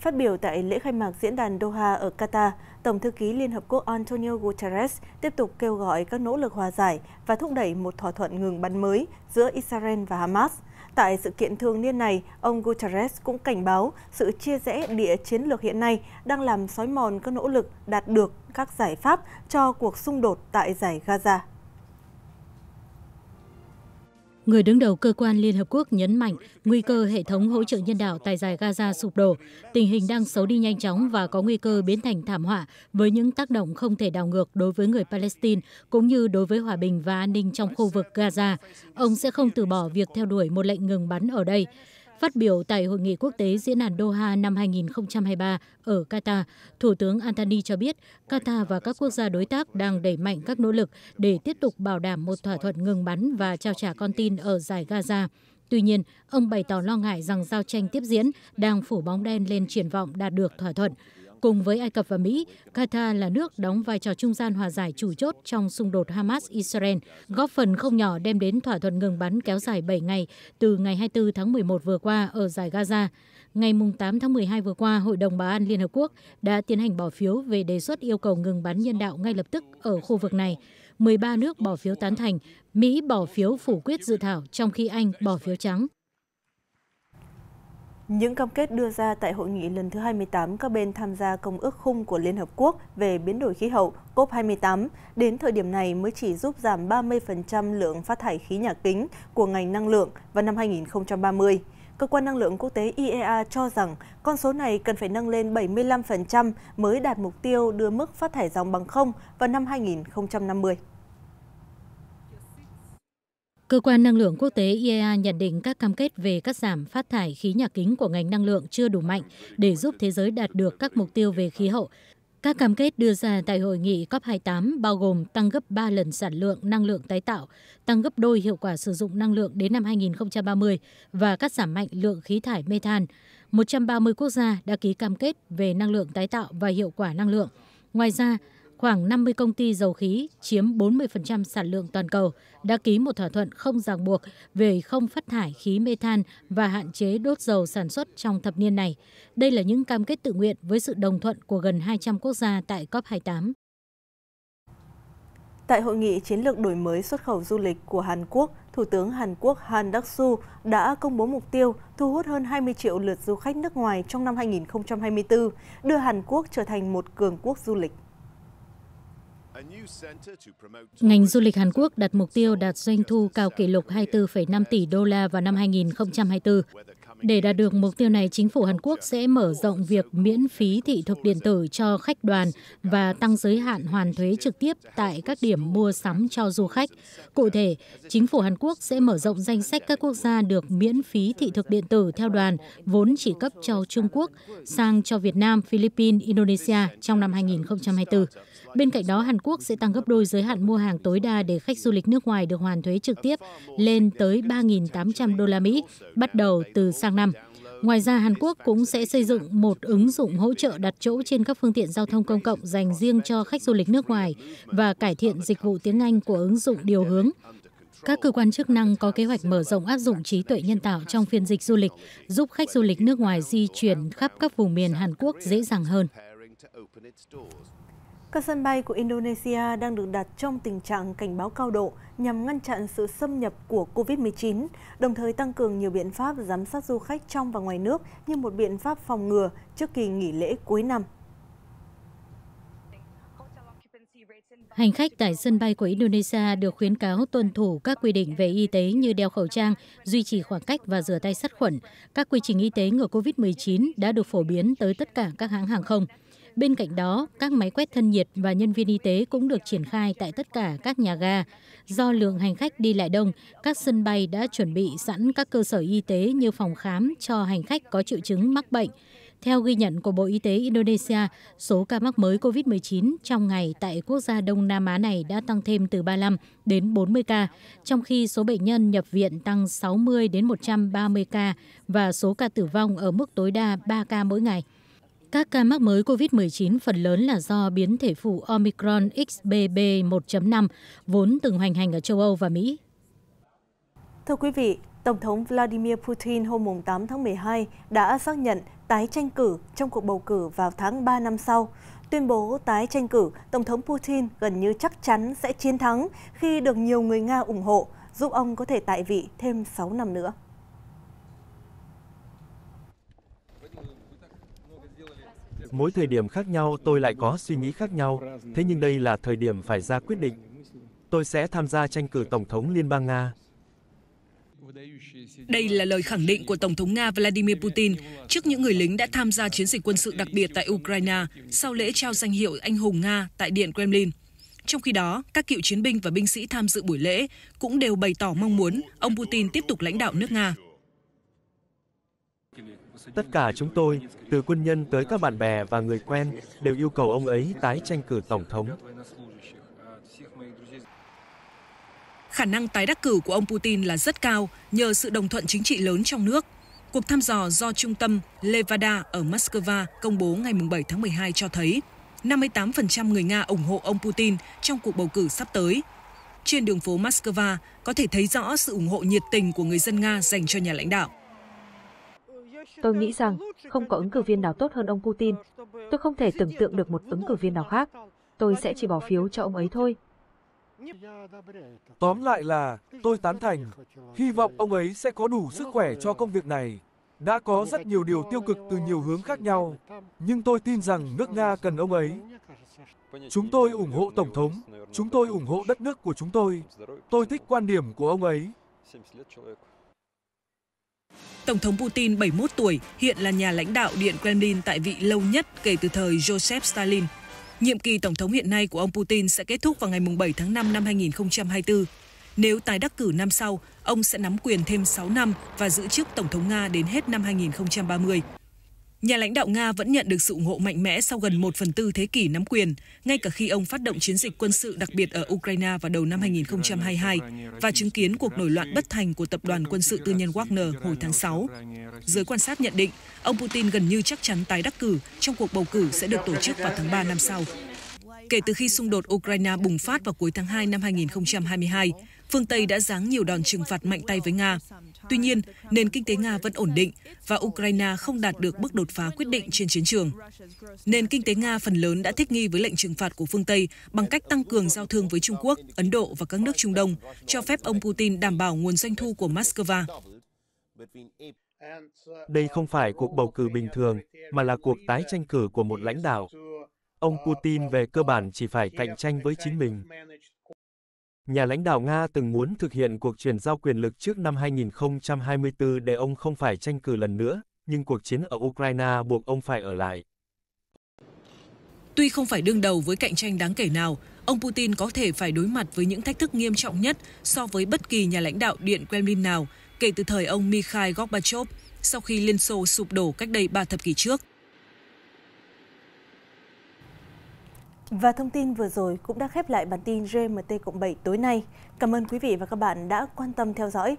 Phát biểu tại lễ khai mạc diễn đàn Doha ở Qatar, Tổng thư ký Liên Hợp Quốc Antonio Guterres tiếp tục kêu gọi các nỗ lực hòa giải và thúc đẩy một thỏa thuận ngừng bắn mới giữa Israel và Hamas. Tại sự kiện thường niên này, ông Guterres cũng cảnh báo sự chia rẽ địa chiến lược hiện nay đang làm xói mòn các nỗ lực đạt được các giải pháp cho cuộc xung đột tại giải Gaza người đứng đầu cơ quan Liên Hợp Quốc nhấn mạnh nguy cơ hệ thống hỗ trợ nhân đạo tại giải Gaza sụp đổ, tình hình đang xấu đi nhanh chóng và có nguy cơ biến thành thảm họa với những tác động không thể đảo ngược đối với người Palestine cũng như đối với hòa bình và an ninh trong khu vực Gaza. Ông sẽ không từ bỏ việc theo đuổi một lệnh ngừng bắn ở đây phát biểu tại hội nghị quốc tế diễn đàn doha năm hai nghìn hai mươi ba ở qatar thủ tướng antani cho biết qatar và các quốc gia đối tác đang đẩy mạnh các nỗ lực để tiếp tục bảo đảm một thỏa thuận ngừng bắn và trao trả con tin ở giải gaza tuy nhiên ông bày tỏ lo ngại rằng giao tranh tiếp diễn đang phủ bóng đen lên triển vọng đạt được thỏa thuận cùng với ai cập và mỹ qatar là nước đóng vai trò trung gian hòa giải chủ chốt trong xung đột hamas israel góp phần không nhỏ đem đến thỏa thuận ngừng bắn kéo dài bảy ngày từ ngày 24 tháng 11 vừa qua ở giải gaza Ngày 8 tháng 12 vừa qua, Hội đồng Bảo an Liên Hợp Quốc đã tiến hành bỏ phiếu về đề xuất yêu cầu ngừng bắn nhân đạo ngay lập tức ở khu vực này. 13 nước bỏ phiếu tán thành, Mỹ bỏ phiếu phủ quyết dự thảo, trong khi Anh bỏ phiếu trắng. Những cam kết đưa ra tại hội nghị lần thứ 28 các bên tham gia Công ước Khung của Liên Hợp Quốc về biến đổi khí hậu COP28 đến thời điểm này mới chỉ giúp giảm 30% lượng phát thải khí nhà kính của ngành năng lượng vào năm 2030. Cơ quan Năng lượng Quốc tế IEA cho rằng con số này cần phải nâng lên 75% mới đạt mục tiêu đưa mức phát thải dòng bằng không vào năm 2050. Cơ quan năng lượng quốc tế IEA nhận định các cam kết về cắt giảm phát thải khí nhà kính của ngành năng lượng chưa đủ mạnh để giúp thế giới đạt được các mục tiêu về khí hậu. Các cam kết đưa ra tại hội nghị COP28 bao gồm tăng gấp 3 lần sản lượng năng lượng tái tạo, tăng gấp đôi hiệu quả sử dụng năng lượng đến năm 2030 và cắt giảm mạnh lượng khí thải mê than. 130 quốc gia đã ký cam kết về năng lượng tái tạo và hiệu quả năng lượng. Ngoài ra, khoảng 50 công ty dầu khí chiếm 40% sản lượng toàn cầu đã ký một thỏa thuận không ràng buộc về không phát thải khí mê than và hạn chế đốt dầu sản xuất trong thập niên này. Đây là những cam kết tự nguyện với sự đồng thuận của gần 200 quốc gia tại COP28. Tại hội nghị chiến lược đổi mới xuất khẩu du lịch của Hàn Quốc, Thủ tướng Hàn Quốc Han duck su đã công bố mục tiêu thu hút hơn 20 triệu lượt du khách nước ngoài trong năm 2024, đưa Hàn Quốc trở thành một cường quốc du lịch. Ngành du lịch Hàn Quốc đặt mục tiêu đạt doanh thu cao kỷ lục 24,5 tỷ đô la vào năm 2024 để đạt được mục tiêu này chính phủ hàn quốc sẽ mở rộng việc miễn phí thị thực điện tử cho khách đoàn và tăng giới hạn hoàn thuế trực tiếp tại các điểm mua sắm cho du khách cụ thể chính phủ hàn quốc sẽ mở rộng danh sách các quốc gia được miễn phí thị thực điện tử theo đoàn vốn chỉ cấp cho trung quốc sang cho việt nam philippines indonesia trong năm 2024 bên cạnh đó hàn quốc sẽ tăng gấp đôi giới hạn mua hàng tối đa để khách du lịch nước ngoài được hoàn thuế trực tiếp lên tới 3.800 đô la mỹ bắt đầu từ sau sang năm. Ngoài ra, Hàn Quốc cũng sẽ xây dựng một ứng dụng hỗ trợ đặt chỗ trên các phương tiện giao thông công cộng dành riêng cho khách du lịch nước ngoài và cải thiện dịch vụ tiếng Anh của ứng dụng điều hướng. Các cơ quan chức năng có kế hoạch mở rộng áp dụng trí tuệ nhân tạo trong phiên dịch du lịch, giúp khách du lịch nước ngoài di chuyển khắp các vùng miền Hàn Quốc dễ dàng hơn. Các sân bay của Indonesia đang được đặt trong tình trạng cảnh báo cao độ nhằm ngăn chặn sự xâm nhập của COVID-19, đồng thời tăng cường nhiều biện pháp giám sát du khách trong và ngoài nước như một biện pháp phòng ngừa trước kỳ nghỉ lễ cuối năm. Hành khách tại sân bay của Indonesia được khuyến cáo tuân thủ các quy định về y tế như đeo khẩu trang, duy trì khoảng cách và rửa tay sát khuẩn. Các quy trình y tế ngừa COVID-19 đã được phổ biến tới tất cả các hãng hàng không bên cạnh đó các máy quét thân nhiệt và nhân viên y tế cũng được triển khai tại tất cả các nhà ga do lượng hành khách đi lại đông các sân bay đã chuẩn bị sẵn các cơ sở y tế như phòng khám cho hành khách có triệu chứng mắc bệnh theo ghi nhận của Bộ Y tế Indonesia, số ca mắc mới COVID-19 trong ngày tại quốc gia Đông Nam Á này đã tăng thêm từ 35 đến 40 ca, trong khi số bệnh nhân nhập viện tăng 60 đến 130 ca và số ca tử vong ở mức tối đa 3 ca mỗi ngày. Các ca mắc mới COVID-19 phần lớn là do biến thể phụ Omicron XBB 1.5, vốn từng hoành hành ở châu Âu và Mỹ. Thưa quý vị, Tổng thống Vladimir Putin hôm 8 tháng 12 đã xác nhận tái tranh cử trong cuộc bầu cử vào tháng 3 năm sau. Tuyên bố tái tranh cử, Tổng thống Putin gần như chắc chắn sẽ chiến thắng khi được nhiều người Nga ủng hộ, giúp ông có thể tại vị thêm 6 năm nữa. Mỗi thời điểm khác nhau tôi lại có suy nghĩ khác nhau, thế nhưng đây là thời điểm phải ra quyết định. Tôi sẽ tham gia tranh cử Tổng thống Liên bang Nga. Đây là lời khẳng định của Tổng thống Nga Vladimir Putin trước những người lính đã tham gia chiến dịch quân sự đặc biệt tại Ukraine sau lễ trao danh hiệu Anh hùng Nga tại Điện Kremlin. Trong khi đó, các cựu chiến binh và binh sĩ tham dự buổi lễ cũng đều bày tỏ mong muốn ông Putin tiếp tục lãnh đạo nước Nga. Tất cả chúng tôi, từ quân nhân tới các bạn bè và người quen, đều yêu cầu ông ấy tái tranh cử tổng thống. Khả năng tái đắc cử của ông Putin là rất cao nhờ sự đồng thuận chính trị lớn trong nước. Cuộc thăm dò do trung tâm Levada ở Moscow công bố ngày 7 tháng 12 cho thấy 58% người Nga ủng hộ ông Putin trong cuộc bầu cử sắp tới. Trên đường phố Moscow có thể thấy rõ sự ủng hộ nhiệt tình của người dân Nga dành cho nhà lãnh đạo. Tôi nghĩ rằng không có ứng cử viên nào tốt hơn ông Putin. Tôi không thể tưởng tượng được một ứng cử viên nào khác. Tôi sẽ chỉ bỏ phiếu cho ông ấy thôi. Tóm lại là tôi tán thành. Hy vọng ông ấy sẽ có đủ sức khỏe cho công việc này. Đã có rất nhiều điều tiêu cực từ nhiều hướng khác nhau, nhưng tôi tin rằng nước Nga cần ông ấy. Chúng tôi ủng hộ Tổng thống, chúng tôi ủng hộ đất nước của chúng tôi. Tôi thích quan điểm của ông ấy. Tổng thống Putin 71 tuổi hiện là nhà lãnh đạo Điện Kremlin tại vị lâu nhất kể từ thời Joseph Stalin. Nhiệm kỳ tổng thống hiện nay của ông Putin sẽ kết thúc vào ngày 7 tháng 5 năm 2024. Nếu tái đắc cử năm sau, ông sẽ nắm quyền thêm 6 năm và giữ chức tổng thống Nga đến hết năm 2030. Nhà lãnh đạo Nga vẫn nhận được sự ủng hộ mạnh mẽ sau gần một phần tư thế kỷ nắm quyền, ngay cả khi ông phát động chiến dịch quân sự đặc biệt ở Ukraine vào đầu năm 2022 và chứng kiến cuộc nổi loạn bất thành của tập đoàn quân sự tư nhân Wagner hồi tháng 6. Giới quan sát nhận định, ông Putin gần như chắc chắn tái đắc cử trong cuộc bầu cử sẽ được tổ chức vào tháng 3 năm sau. Kể từ khi xung đột Ukraine bùng phát vào cuối tháng 2 năm 2022, phương Tây đã giáng nhiều đòn trừng phạt mạnh tay với Nga. Tuy nhiên, nền kinh tế Nga vẫn ổn định và Ukraine không đạt được bước đột phá quyết định trên chiến trường. Nền kinh tế Nga phần lớn đã thích nghi với lệnh trừng phạt của phương Tây bằng cách tăng cường giao thương với Trung Quốc, Ấn Độ và các nước Trung Đông, cho phép ông Putin đảm bảo nguồn doanh thu của Moscow. Đây không phải cuộc bầu cử bình thường, mà là cuộc tái tranh cử của một lãnh đạo Ông Putin về cơ bản chỉ phải cạnh tranh với chính mình. Nhà lãnh đạo Nga từng muốn thực hiện cuộc chuyển giao quyền lực trước năm 2024 để ông không phải tranh cử lần nữa, nhưng cuộc chiến ở Ukraine buộc ông phải ở lại. Tuy không phải đương đầu với cạnh tranh đáng kể nào, ông Putin có thể phải đối mặt với những thách thức nghiêm trọng nhất so với bất kỳ nhà lãnh đạo Điện Kremlin nào kể từ thời ông Mikhail Gorbachev sau khi Liên Xô sụp đổ cách đây 3 thập kỷ trước. Và thông tin vừa rồi cũng đã khép lại bản tin GMT cộng 7 tối nay. Cảm ơn quý vị và các bạn đã quan tâm theo dõi.